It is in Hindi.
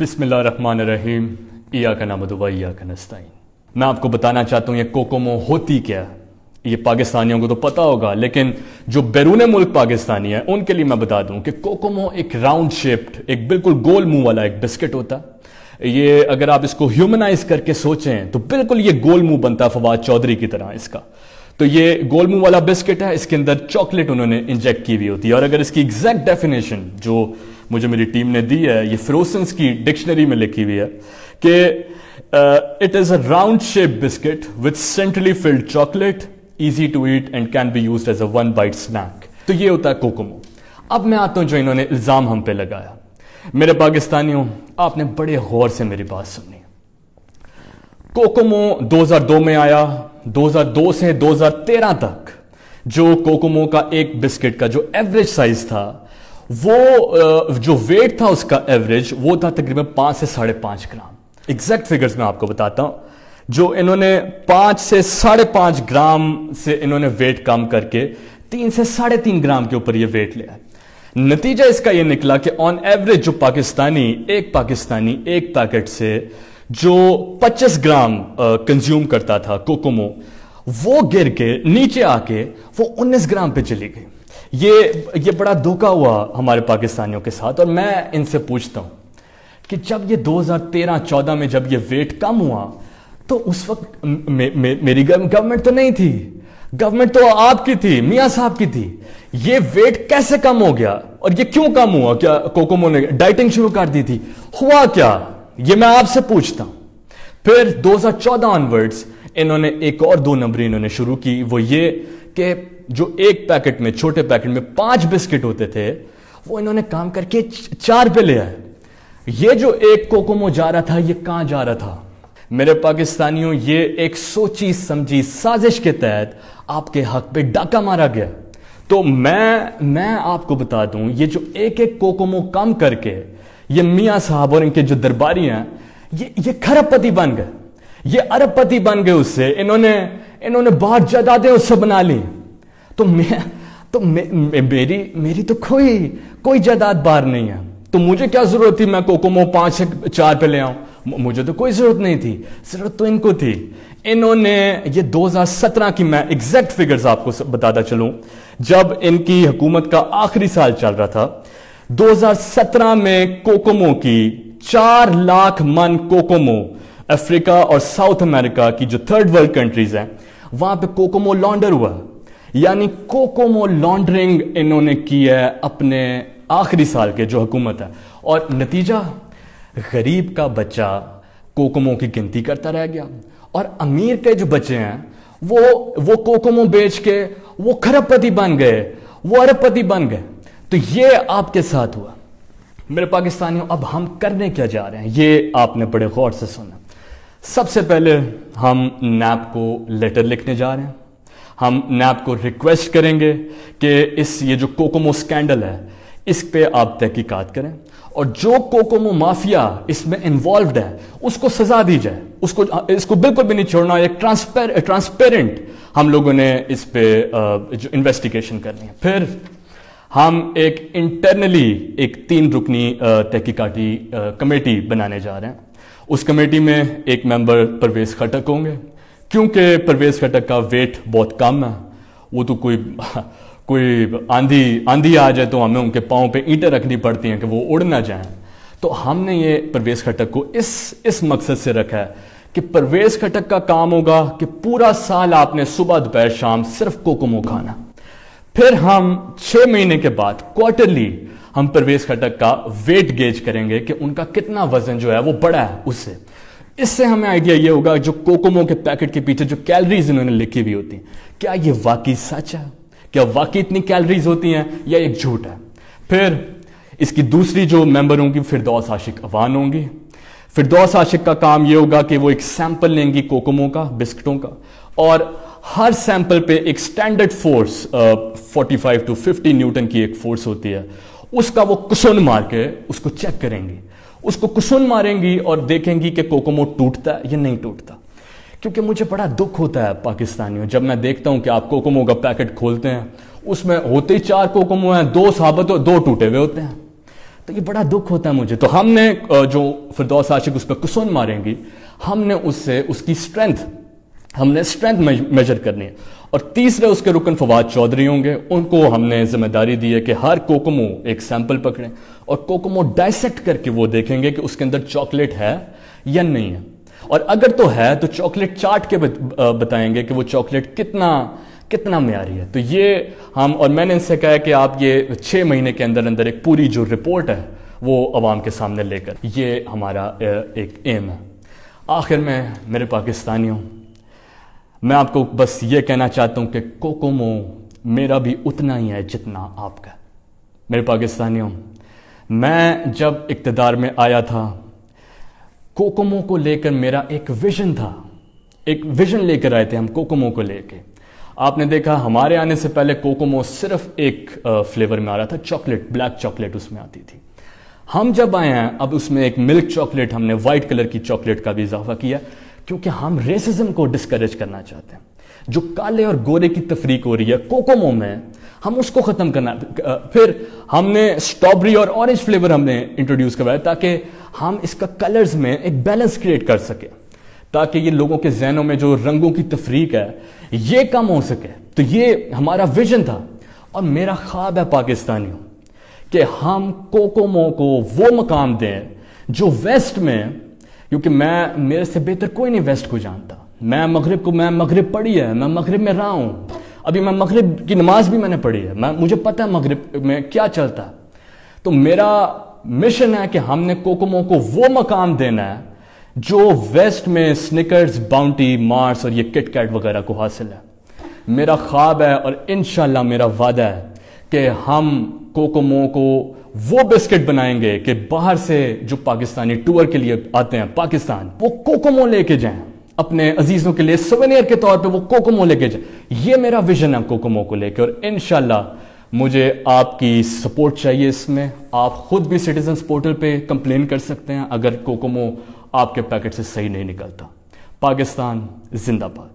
रहीम इया का नाम या का नस्ताइन मैं आपको बताना चाहता हूँ ये कोकोमो होती क्या ये पाकिस्तानियों को तो पता होगा लेकिन जो बैरून मुल्क पाकिस्तानी है उनके लिए मैं बता दूं कि कोकोमो एक राउंड शेप्ड एक बिल्कुल गोल मुंह वाला एक बिस्किट होता ये अगर आप इसको ह्यूमनाइज करके सोचें तो बिल्कुल ये गोल मुंह बनता है फवाद चौधरी की तरह इसका तो ये गोल मुंह वाला बिस्किट है इसके अंदर चॉकलेट उन्होंने इंजेक्ट की हुई होती है और अगर इसकी एग्जैक्ट डेफिनेशन जो मुझे मेरी टीम ने दी है ये फ्रोसन्स की डिक्शनरी में लिखी हुई है कि it is a round shape biscuit with centrally filled chocolate easy to eat and can be use as a one bite snack तो ये होता है कोकोमो अब मैं आता हूं जो इन्होंने इल्जाम हम पे लगाया मेरे पाकिस्तानियों आपने बड़े गौर से मेरी बात सुनी कोकोमो 2002 में आया 2002 से 2013 तक जो कोकोमो का एक बिस्किट का जो एवरेज साइज था वो जो वेट था उसका एवरेज वो था तकरीबन पांच से साढ़े पांच ग्राम एग्जैक्ट फिगर्स में आपको बताता हूं जो इन्होंने पांच से साढ़े पांच ग्राम से इन्होंने वेट कम करके तीन से साढ़े तीन ग्राम के ऊपर ये वेट लिया नतीजा इसका ये निकला कि ऑन एवरेज जो पाकिस्तानी एक पाकिस्तानी एक पैकेट से जो 25 ग्राम कंज्यूम करता था कोकोमो वो गिर के नीचे आके वो 19 ग्राम पे चली गई ये ये बड़ा धोखा हुआ हमारे पाकिस्तानियों के साथ और मैं इनसे पूछता हूं कि जब ये 2013-14 में जब ये वेट कम हुआ तो उस वक्त मे, मे, मेरी गवर्नमेंट तो नहीं थी गवर्नमेंट तो आपकी थी मियाँ साहब की थी ये वेट कैसे कम हो गया और ये क्यों कम हुआ क्या कोकोमो ने डाइटिंग शुरू कर दी थी हुआ क्या ये मैं आपसे पूछता हूं फिर 2014 ऑनवर्ड्स इन्होंने एक और दो नंबरी इन्होंने शुरू की वो ये कि जो एक पैकेट में छोटे पैकेट में पांच बिस्किट होते थे वो इन्होंने काम करके चार पे ले आए ये जो एक कोकोमो जा रहा था ये कहां जा रहा था मेरे पाकिस्तानियों ये एक सोची समझी साजिश के तहत आपके हक पे डाका मारा गया तो मैं मैं आपको बता दूं ये जो एक एक कोकोमो कम करके ये मियाँ साहब और इनके जो दरबारी हैं ये ये खरबपति बन गए ये अरबपति बन गए उससे इन्होंने इन्होंने बहुत जायदादें उससे बना ली तो मैं तो मे, मे, मेरी मेरी तो कोई कोई जायदाद बार नहीं है तो मुझे क्या जरूरत थी मैं कोकोमो पांच से चार पे ले आऊं मुझे तो कोई जरूरत नहीं थी जरूरत तो इनको थी इन्होंने ये 2017 की मैं एग्जैक्ट फिगर्स आपको बताता चलूं जब इनकी हुकूमत का आखिरी साल चल रहा था 2017 में कोकोमो की चार लाख मन कोकोमो अफ्रीका और साउथ अमेरिका की जो थर्ड वर्ल्ड कंट्रीज हैं वहां पे कोकोमो लॉन्डर हुआ यानी कोकोमो लॉन्ड्रिंग इन्होंने की है अपने आखिरी साल के जो हुकूमत है और नतीजा गरीब का बच्चा कोकोमो की गिनती करता रह गया और अमीर के जो बच्चे हैं वो वो कोकोमो बेच के वो खरबपति बन गए वो अरबपति बन गए तो ये आपके साथ हुआ मेरे पाकिस्तानियों अब हम करने क्या जा रहे हैं ये आपने बड़े गौर से सुना सबसे पहले हम नैप को लेटर लिखने जा रहे हैं हम नैब को रिक्वेस्ट करेंगे कि इस ये जो कोकोमो स्कैंडल है इस पे आप तहकीकात करें और जो कोकोमो माफिया इसमें इन्वॉल्व है उसको सजा दी जाए उसको इसको बिल्कुल भी नहीं छोड़ना एक ट्रांसपेर ट्रांसपेरेंट हम लोगों ने इस पे जो इन्वेस्टिगेशन करनी है फिर हम एक इंटरनली एक तीन रुकनी तहकीकाती कमेटी बनाने जा रहे हैं उस कमेटी में एक मेंबर परवेज खटक होंगे क्योंकि परवेज खटक का वेट बहुत कम है वो तो कोई कोई आंधी आंधी आ जाए तो हमें उनके पाँव पे ईंटें रखनी पड़ती हैं कि वो उड़ ना जाएं तो हमने ये परवेज खटक को इस इस मकसद से रखा है कि परवेज खटक का काम होगा कि पूरा साल आपने सुबह दोपहर शाम सिर्फ कोकुमो खाना फिर हम छह महीने के बाद क्वार्टरली हम परवेज खटक का वेट गेज करेंगे कि उनका कितना वजन जो है वो बड़ा है उससे इससे हमें आइडिया ये होगा जो कोकोमो के पैकेट के पीछे जो कैलोरीज इन्होंने लिखी हुई होती हैं क्या ये वाकई सच है क्या वाकई इतनी कैलोरीज होती हैं या एक झूठ है फिर इसकी दूसरी जो मेंबर होंगी फिर दौस आशिक अवान होंगी फिर दौस आशिक का काम ये होगा कि वो एक सैंपल लेंगी कोकोमो का बिस्किटों का और हर सैंपल पे एक standard force five two fifty newton की एक फोर्स होती है उसका वो कुसन मार के उसको चेक करेंगे उसको कुसुन मारेंगी और देखेंगी कि कोकोमो टूटता है या नहीं टूटता क्योंकि मुझे बड़ा दुख होता है पाकिस्तानियों जब मैं देखता हूं कि आप कोकोमो का पैकेट खोलते हैं उसमें होते ही चार कोकोमो हैं दो साबित और दो टूटे हुए होते हैं तो ये बड़ा दुख होता है मुझे तो हमने जो फिरदौस आशिक उस पर कुसुन मारेंगी हमने उससे उसकी स्ट्रेंथ हमने स्ट्रेंथ मेजर करनी है और तीसरे उसके रुकन फवाद चौधरी होंगे उनको हमने जिम्मेदारी दी है कि हर कोकोमो एक सैंपल पकड़ें और कोकोमो डाइसेक्ट करके वो देखेंगे कि उसके अंदर चॉकलेट है या नहीं है और अगर तो है तो चॉकलेट चाट के बताएंगे कि वो चॉकलेट कितना कितना म्यारी है तो ये हम और मैंने इनसे कहा कि आप ये छः महीने के अंदर अंदर एक पूरी जो रिपोर्ट है वो अवाम के सामने लेकर ये हमारा एक एम है आखिर में मेरे पाकिस्तानियों मैं आपको बस ये कहना चाहता हूं कि कोकोमो मेरा भी उतना ही है जितना आपका मेरे पाकिस्तानियों मैं जब इकतदार में आया था कोकोमो को लेकर मेरा एक विजन था एक विजन लेकर आए थे हम कोकोमो को लेकर आपने देखा हमारे आने से पहले कोकोमो सिर्फ एक फ्लेवर में आ रहा था चॉकलेट ब्लैक चॉकलेट उसमें आती थी हम जब आए हैं अब उसमें एक मिल्क चॉकलेट हमने व्हाइट कलर की चॉकलेट का भी इजाफा किया क्योंकि हम रेसिज्म को डिस्करेज करना चाहते हैं जो काले और गोरे की तफरीक हो रही है कोकोमो में हम उसको ख़त्म करना फिर हमने स्ट्रॉबेरी और ऑरेंज फ्लेवर हमने इंट्रोड्यूस करवाया ताकि हम इसका कलर्स में एक बैलेंस क्रिएट कर सके ताकि ये लोगों के जहनों में जो रंगों की तफरीक है ये कम हो सके तो ये हमारा विजन था और मेरा ख्वाब है पाकिस्तानियों कि हम कोकोमो को वो मकाम दें जो वेस्ट में क्योंकि मैं मेरे से बेहतर कोई नहीं वेस्ट को जानता मैं मगरब को मैं मगरब पढ़ी है मैं मगरब में रहा हूँ अभी मैं मगरब की नमाज भी मैंने पढ़ी है मैं मुझे पता है मगरब में क्या चलता है तो मेरा मिशन है कि हमने कोकोमो को वो मकाम देना है जो वेस्ट में स्निकर्स बाउंटी मार्स और ये किटकैट वगैरह को हासिल है मेरा ख्वाब है और इन मेरा वादा है कि हम कोकोमो को वो बिस्किट बनाएंगे कि बाहर से जो पाकिस्तानी टूर के लिए आते हैं पाकिस्तान वो कोकोमो लेके जाएं अपने अजीजों के लिए सोवेनियर के तौर पे वो कोकोमो लेके जाएं ये मेरा विजन है कोकोमो को लेके और इनशाला मुझे आपकी सपोर्ट चाहिए इसमें आप खुद भी सिटीजन पोर्टल पे कंप्लेन कर सकते हैं अगर कोकोमो आपके पैकेट से सही नहीं निकलता पाकिस्तान जिंदाबाद